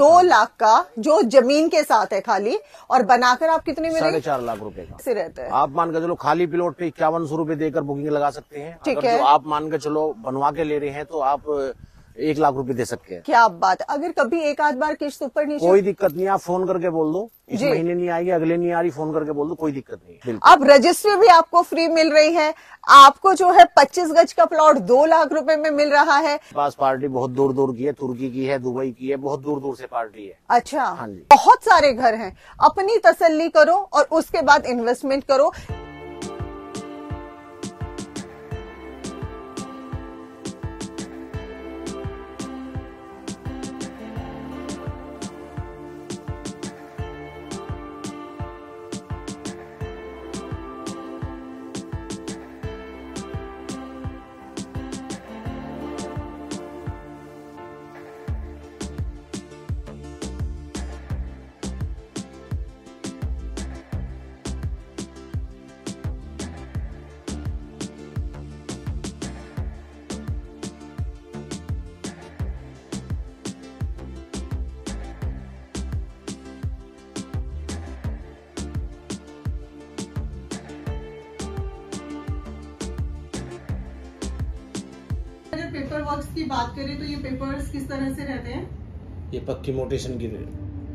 दो लाख का जो जमीन के साथ है खाली और बनाकर आप कितने में साढ़े चार लाख रुपए का रहते हैं आप मान के चलो खाली प्लॉट पे इक्यावन सौ रूपये देकर बुकिंग लगा सकते हैं ठीक है आप मान के चलो बनवा के ले रहे हैं तो आप एक लाख रुपए दे सकते हैं क्या बात अगर कभी एक आध बार किस्त ऊपर नहीं कोई दिक्कत नहीं आप फोन करके बोल दो इस महीने नहीं आएगी अगले नहीं आ रही फोन करके बोल दो कोई दिक्कत नहीं अब रजिस्ट्री भी आपको फ्री मिल रही है आपको जो है पच्चीस गज का प्लॉट दो लाख रुपए में मिल रहा है पास पार्टी बहुत दूर दूर की है तुर्की की है दुबई की है बहुत दूर दूर से पार्टी है अच्छा हाँ जी बहुत सारे घर है अपनी तसली करो और उसके बाद इन्वेस्टमेंट करो वर्क्स की बात करें तो ये पेपर्स किस तरह से रहते हैं ये पक्की मोटेशन की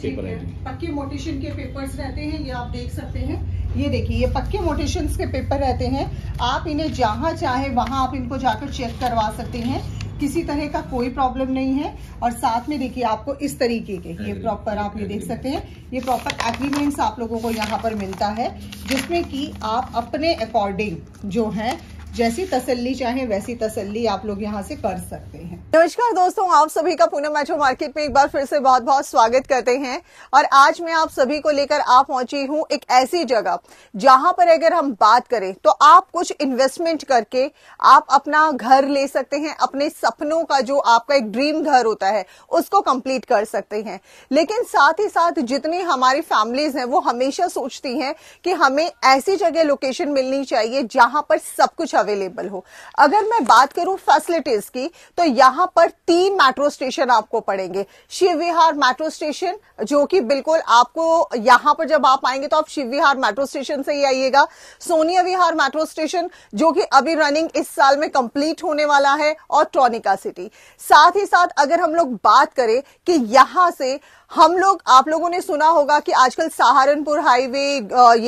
पेपर है पक्के मोटेशन के पेपर्स रहते हैं ये आप देख सकते हैं ये देखिए ये पक्के मोटेशन के पेपर रहते हैं आप इन्हें जहाँ चाहे वहाँ आप इनको जाकर चेक करवा सकते हैं किसी तरह का कोई प्रॉब्लम नहीं है और साथ में देखिए आपको इस तरीके के ये प्रॉपर आप ये देख सकते हैं ये प्रॉपर एग्रीमेंट्स आप लोगों को यहाँ पर मिलता है जिसमें कि आप अपने अकॉर्डिंग जो है जैसी तसल्ली चाहे वैसी तसल्ली आप लोग यहाँ से कर सकते हैं नमस्कार दोस्तों आप सभी का पुणे मेट्रो मार्केट में एक बार फिर से बहुत बहुत स्वागत करते हैं और आज मैं आप सभी को लेकर आप पहुंची हूँ एक ऐसी जगह जहां पर अगर हम बात करें तो आप कुछ इन्वेस्टमेंट करके आप अपना घर ले सकते हैं अपने सपनों का जो आपका एक ड्रीम घर होता है उसको कम्प्लीट कर सकते हैं लेकिन साथ ही साथ जितनी हमारी फैमिलीज है वो हमेशा सोचती है कि हमें ऐसी जगह लोकेशन मिलनी चाहिए जहां पर सब कुछ अवेलेबल हो अगर मैं बात करूं फैसिलिटीज की तो यहां पर तीन मेट्रो स्टेशन आपको पड़ेंगे शिव विहार मेट्रो स्टेशन जो कि बिल्कुल आपको यहां पर जब आप आएंगे तो आप शिव विहार मेट्रो स्टेशन से ही आइएगा सोनिया विहार मेट्रो स्टेशन जो कि अभी रनिंग इस साल में कंप्लीट होने वाला है और ट्रॉनिका सिटी साथ ही साथ अगर हम लोग बात करें कि यहां से हम लोग आप लोगों ने सुना होगा कि आजकल सहारनपुर हाईवे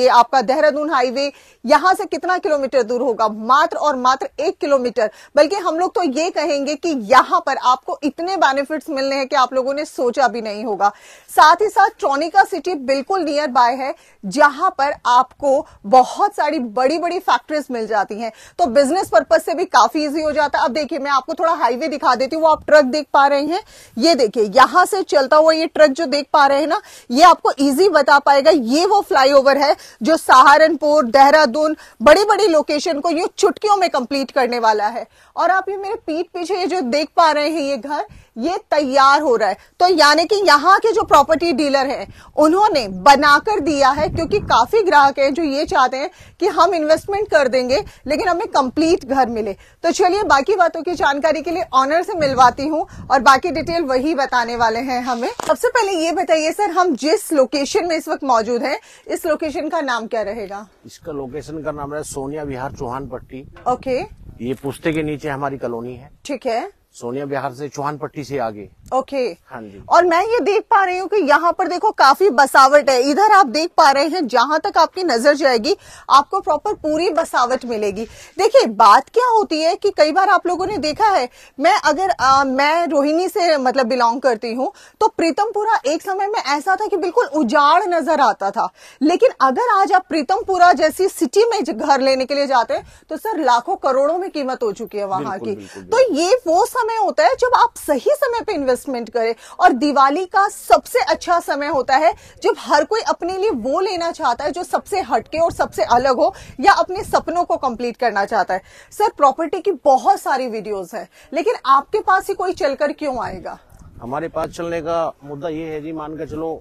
ये आपका देहरादून हाईवे यहां से कितना किलोमीटर दूर होगा मात्र मात्र और मात्र एक किलोमीटर बल्कि हम लोग तो ये कहेंगे कि यहां पर आपको इतने बेनिफिट्स मिलने हैं कि आप लोगों ने सोचा भी नहीं होगा साथ ही साथ ट्रोनिका सिटी बिल्कुल नियर बाय है जहां पर आपको बहुत सारी बड़ी बड़ी फैक्ट्रीज मिल जाती हैं तो बिजनेस पर्पज से भी काफी इजी हो जाता है अब देखिए मैं आपको थोड़ा हाईवे दिखा देती हूँ वो आप ट्रक देख पा रहे हैं ये देखिए यहां से चलता हुआ ये ट्रक जो देख पा रहे हैं ना ये आपको ईजी बता पाएगा ये वो फ्लाईओवर है जो सहारनपुर देहरादून बड़ी बड़ी लोकेशन को यू चुटकियों में कंप्लीट करने वाला है और आप ये मेरे पीठ पीछे ये जो देख पा रहे हैं ये घर ये तैयार हो रहा है तो यानी कि यहाँ के जो प्रॉपर्टी डीलर हैं उन्होंने बनाकर दिया है क्योंकि काफी ग्राहक हैं जो ये चाहते हैं कि हम इन्वेस्टमेंट कर देंगे लेकिन हमें कंप्लीट घर मिले तो चलिए बाकी बातों की जानकारी के लिए ऑनर से मिलवाती हूँ और बाकी डिटेल वही बताने वाले हैं हमें सबसे पहले ये बताइए सर हम जिस लोकेशन में इस वक्त मौजूद है इस लोकेशन का नाम क्या रहेगा इसका लोकेशन का नाम है सोनिया विहार चौहान पट्टी ओके ये पुस्ते के नीचे हमारी कॉलोनी है ठीक है सोनिया बिहार से चौहान पट्टी से आगे ओके हाँ जी और मैं ये देख पा रही हूँ कि यहाँ पर देखो काफी बसावट है इधर आप देख पा रहे हैं जहां तक आपकी नजर जाएगी आपको प्रॉपर पूरी बसावट मिलेगी देखिए बात क्या होती है कि कई बार आप लोगों ने देखा है मैं अगर आ, मैं रोहिणी से मतलब बिलोंग करती हूँ तो प्रीतमपुरा एक समय में ऐसा था कि बिल्कुल उजाड़ नजर आता था लेकिन अगर आज आप प्रीतमपुरा जैसी सिटी में घर लेने के लिए जाते हैं तो सर लाखों करोड़ों में कीमत हो चुकी है वहां की तो ये वो समय होता है जब आप सही समय पर इन्वेस्ट इन्वेस्टमेंट करे और दिवाली का सबसे अच्छा समय होता है जब हर कोई अपने लिए वो लेना चाहता है जो सबसे हटके और सबसे अलग हो या अपने सपनों को कंप्लीट करना चाहता है सर प्रॉपर्टी की बहुत सारी वीडियोस है लेकिन आपके पास ही कोई चलकर क्यों आएगा हमारे पास चलने का मुद्दा ये है जी मान के चलो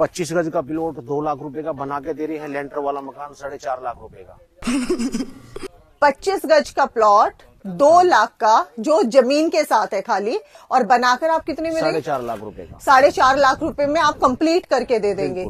पच्चीस गज का प्लॉट दो लाख रूपए का बना के दे रही है लेंटर वाला मकान साढ़े चार लाख रूपए का पच्चीस गज का प्लॉट दो लाख का जो जमीन के साथ है खाली और बनाकर आप कितने में साढ़े चार लाख रुपए का साढ़े चार लाख रुपए में आप कंप्लीट करके दे देंगे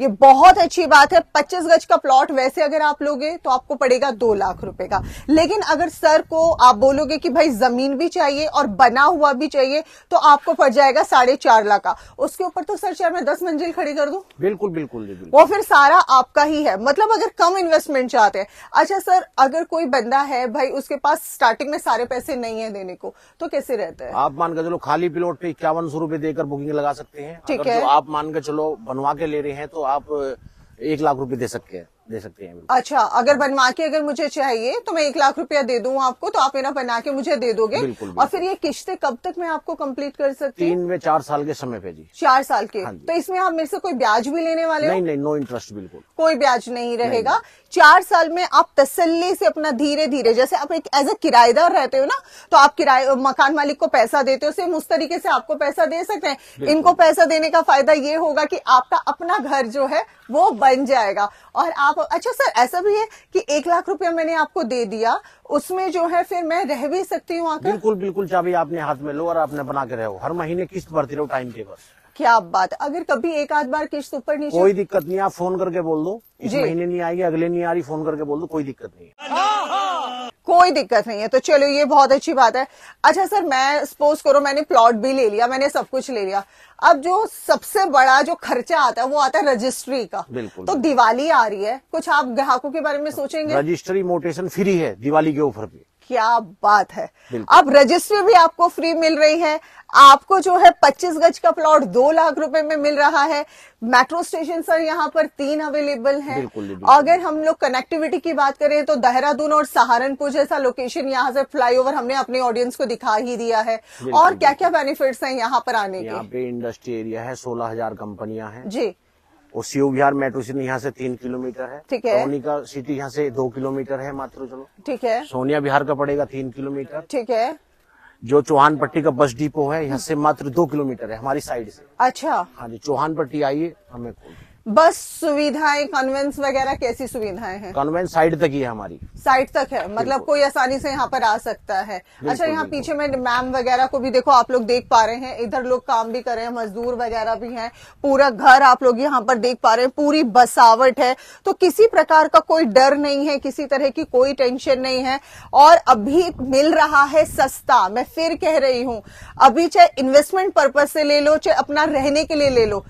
ये बहुत अच्छी बात है पच्चीस गज का प्लॉट वैसे अगर आप लोगे तो आपको पड़ेगा दो लाख रुपए का लेकिन अगर सर को आप बोलोगे कि भाई जमीन भी चाहिए और बना हुआ भी चाहिए तो आपको पड़ जाएगा साढ़े चार लाख का उसके ऊपर तो सर चार मैं दस मंजिल खड़ी कर दू बिल्कुल बिल्कुल वो फिर सारा आपका ही है मतलब अगर कम इन्वेस्टमेंट चाहते हैं अच्छा सर अगर कोई बंदा है भाई उसके पास स्टार्ट स्टार्टिंग में सारे पैसे नहीं है देने को तो कैसे रहता है आप मान के चलो खाली प्लॉट पे इक्यावन सौ रूपये देकर बुकिंग लगा सकते हैं ठीक है आप मान के चलो बनवा के ले रहे हैं तो आप एक लाख रूपये दे सकते हैं दे सकते हैं अच्छा अगर हाँ। बनवा के अगर मुझे चाहिए तो मैं एक लाख रुपया दे दूँ आपको तो आप इना बना के मुझे दे दोगे बिल्कुल, बिल्कुल। और फिर ये किश्ते कब तक मैं आपको कंप्लीट कर सकती तीन में चार साल के समय पे जी चार साल के हाँ तो इसमें आप मेरे से कोई ब्याज भी लेने वाले नहीं नहीं नो इंटरेस्ट बिल्कुल कोई ब्याज नहीं रहेगा चार साल में आप तसल्ली से अपना धीरे धीरे जैसे आप एक एज ए किराएदार रहते हो ना तो आप किराए मकान मालिक को पैसा देते हो सेम उस तरीके से आपको पैसा दे सकते हैं इनको पैसा देने का फायदा ये होगा की आपका अपना घर जो है वो बन जाएगा और आप आप अच्छा सर ऐसा भी है कि एक लाख रुपया मैंने आपको दे दिया उसमें जो है फिर मैं रह भी सकती हूँ आकर बिल्कुल बिल्कुल चाबी आपने हाथ में लो और आपने बना के रहो हर महीने किस्त भरती रहो टाइम टेबल क्या बात अगर कभी एक आध बार किस्त ऊपर नहीं कोई दिक्कत नहीं आप फोन करके बोल दो इस महीने नहीं आएगी अगले नहीं आ रही फोन करके बोल दो कोई दिक्कत नहीं हाँ, हाँ। कोई दिक्कत नहीं है तो चलो ये बहुत अच्छी बात है अच्छा सर मैं सपोज करो मैंने प्लॉट भी ले लिया मैंने सब कुछ ले लिया अब जो सबसे बड़ा जो खर्चा आता है वो आता है रजिस्ट्री का बिल्कुल तो दिवाली आ रही है कुछ आप ग्राहकों के बारे में सोचेंगे रजिस्ट्री मोटेशन फ्री है दिवाली के ऊपर भी क्या बात है अब रजिस्ट्री भी आपको फ्री मिल रही है आपको जो है 25 गज का प्लॉट दो लाख रुपए में मिल रहा है मेट्रो स्टेशन सर यहाँ पर तीन अवेलेबल हैं अगर हम लोग कनेक्टिविटी की बात करें तो देहरादून और सहारनपुर जैसा लोकेशन यहाँ से फ्लाईओवर हमने अपने ऑडियंस को दिखा ही दिया है और क्या क्या बेनिफिट्स हैं यहाँ पर आने के यहाँ पे इंडस्ट्री एरिया है सोलह हजार कंपनियां हैं जी और सीओ बिहार मेट्रो स्टेशन यहाँ से तीन किलोमीटर है ठीक है सोनिका सिटी यहाँ से दो किलोमीटर है मात्र चलो ठीक है सोनिया बिहार का पड़ेगा तीन किलोमीटर ठीक है जो चौहान पट्टी का बस डिपो है यहाँ से मात्र दो किलोमीटर है हमारी साइड से अच्छा हाँ जी चौहान पट्टी आइए हमें बस सुविधाएं कन्वेंस वगैरह कैसी सुविधाएं हैं कन्वेंस साइड तक ही है हमारी साइड तक है मतलब कोई आसानी से यहाँ पर आ सकता है अच्छा यहाँ पीछे में मैम वगैरह को भी देखो आप लोग देख पा रहे हैं इधर लोग काम भी कर रहे हैं मजदूर वगैरह भी हैं पूरा घर आप लोग यहाँ पर देख पा रहे हैं पूरी बसावट है तो किसी प्रकार का कोई डर नहीं है किसी तरह की कोई टेंशन नहीं है और अभी मिल रहा है सस्ता मैं फिर कह रही हूँ अभी चाहे इन्वेस्टमेंट पर्पज से ले लो चाहे अपना रहने के लिए ले लो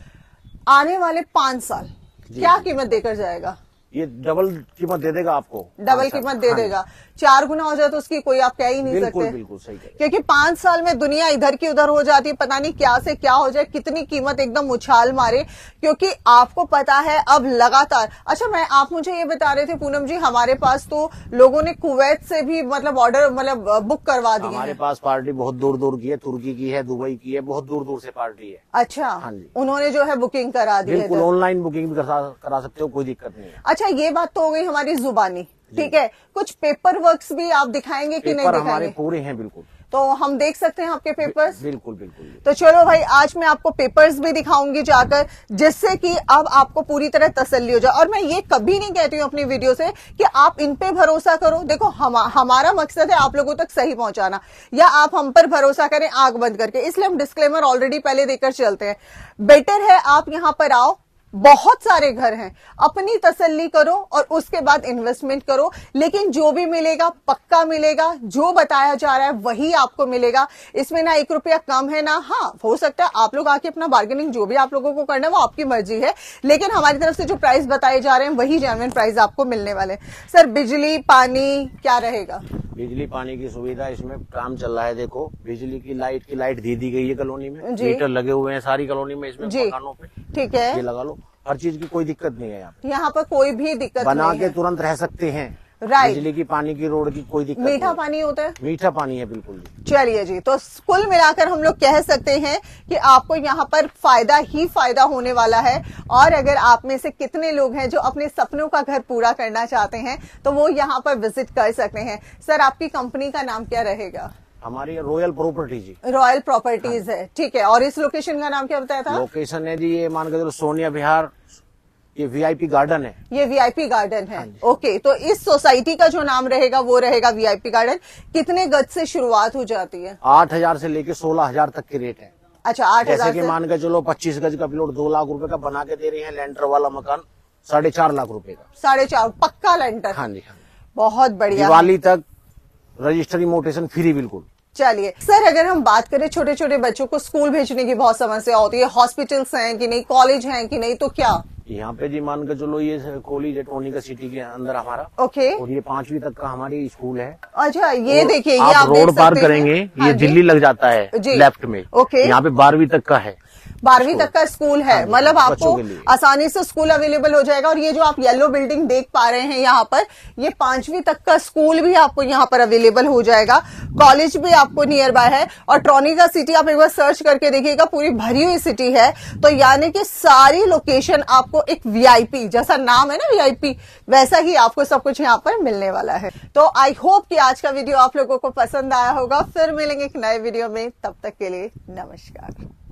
आने वाले पांच साल क्या कीमत देकर जाएगा ये डबल कीमत दे देगा आपको डबल हाँ कीमत हाँ दे देगा चार गुना हो जाए तो उसकी कोई आप कह ही नहीं बिल्कुल, सकते बिल्कुल सही क्योंकि पांच साल में दुनिया इधर की उधर हो जाती है पता नहीं क्या से क्या हो जाए कितनी कीमत एकदम उछाल मारे क्योंकि आपको पता है अब लगातार अच्छा मैं आप मुझे ये बता रहे थे पूनम जी हमारे पास तो लोगों ने कुवैत से भी मतलब ऑर्डर मतलब बुक करवा दिया हमारे पास पार्टी बहुत दूर दूर की है तुर्की की है दुबई की है बहुत दूर दूर से पार्टी है अच्छा हाँ उन्होंने जो है बुकिंग करा दी बिल्कुल ऑनलाइन बुकिंग भी करा सकते हो कोई दिक्कत नहीं अच्छा अच्छा ये बात तो हो गई हमारी जुबानी ठीक है कुछ पेपर वर्क भी आप दिखाएंगे कि नहीं दिखाएंगे पूरे हैं बिल्कुल तो हम देख सकते हैं आपके पेपर्स बिल्कुल बिल्कुल तो चलो भाई आज मैं आपको पेपर्स भी दिखाऊंगी जाकर जिससे कि अब आपको पूरी तरह तसल्ली हो जाए और मैं ये कभी नहीं कहती हूँ अपनी वीडियो से कि आप इन पे भरोसा करो देखो हम, हमारा मकसद है आप लोगों तक सही पहुंचाना या आप हम पर भरोसा करें आग बंद करके इसलिए हम डिस्क्लेमर ऑलरेडी पहले देकर चलते हैं बेटर है आप यहाँ पर आओ बहुत सारे घर हैं अपनी तसल्ली करो और उसके बाद इन्वेस्टमेंट करो लेकिन जो भी मिलेगा पक्का मिलेगा जो बताया जा रहा है वही आपको मिलेगा इसमें ना एक रुपया कम है ना हाँ हो सकता है आप लोग आके अपना बार्गेनिंग जो भी आप लोगों को करना है वो आपकी मर्जी है लेकिन हमारी तरफ से जो प्राइस बताए जा रहे हैं वही जेनविन प्राइस आपको मिलने वाले सर बिजली पानी क्या रहेगा बिजली पानी की सुविधा इसमें काम चल रहा है देखो बिजली की लाइट की लाइट दे दी गई है कॉलोनी में मीटर लगे हुए हैं सारी कॉलोनी में इसमें ठीक है ये लगा लो हर चीज की कोई दिक्कत नहीं है यहाँ यहाँ पर कोई भी दिक्कत बना के तुरंत रह सकते हैं राइट बिजली की पानी की रोड की कोई दिक्कत मीठा पानी होता है मीठा पानी है बिल्कुल चलिए जी तो कुल मिलाकर हम लोग कह सकते हैं कि आपको यहाँ पर फायदा ही फायदा होने वाला है और अगर आप में से कितने लोग हैं जो अपने सपनों का घर पूरा करना चाहते हैं तो वो यहाँ पर विजिट कर सकते हैं सर आपकी कंपनी का नाम क्या रहेगा हमारी Royal Properties ji Royal Properties हाँ। है ठीक है और इस लोकेशन का नाम क्या बताया था लोकेशन है जी ये मान के चलो सोनिया बिहार ये वीआईपी गार्डन है ये वीआईपी गार्डन है ओके हाँ तो इस सोसाइटी का जो नाम रहेगा वो रहेगा वीआईपी गार्डन कितने गज से शुरुआत हो जाती है आठ हजार से लेकर सोलह हजार तक की रेट है अच्छा आठ हजार से... मान के चलो पच्चीस गज का प्लॉट दो लाख रूपये का बना के दे रहे हैं लेंटर वाला मकान साढ़े चार लाख रूपये का साढ़े चार पक्का लेंटर हाँ जी हाँ बहुत बढ़िया दिवाली तक रजिस्ट्री मोटेशन फ्री बिल्कुल चलिए सर अगर हम बात करें छोटे छोटे बच्चों को स्कूल भेजने की बहुत समस्या होती है हॉस्पिटल्स हैं कि नहीं कॉलेज हैं कि नहीं तो क्या यहाँ पे जी मान के चलो ये कॉलेज है का सिटी के अंदर हमारा ओके और ये पांचवी तक का हमारी स्कूल है अच्छा ये देखिए आप, आप रोड पार करेंगे हाँ ये दिल्ली लग जाता है लेफ्ट में ओके यहाँ पे बारहवीं तक का है बारहवीं तक का स्कूल है हाँ, मतलब आपको आसानी से स्कूल अवेलेबल हो जाएगा और ये जो आप येलो बिल्डिंग देख पा रहे हैं यहाँ पर ये पांचवी तक का स्कूल भी आपको यहाँ पर अवेलेबल हो जाएगा कॉलेज भी आपको नियर बाय है और ट्रॉनिका सिटी आप एक बार सर्च करके देखिएगा पूरी भरी हुई सिटी है तो यानी कि सारी लोकेशन आपको एक वीआईपी जैसा नाम है ना वीआईपी वैसा ही आपको सब कुछ यहाँ पर मिलने वाला है तो आई होप कि आज का वीडियो आप लोगों को पसंद आया होगा फिर मिलेंगे एक नए वीडियो में तब तक के लिए नमस्कार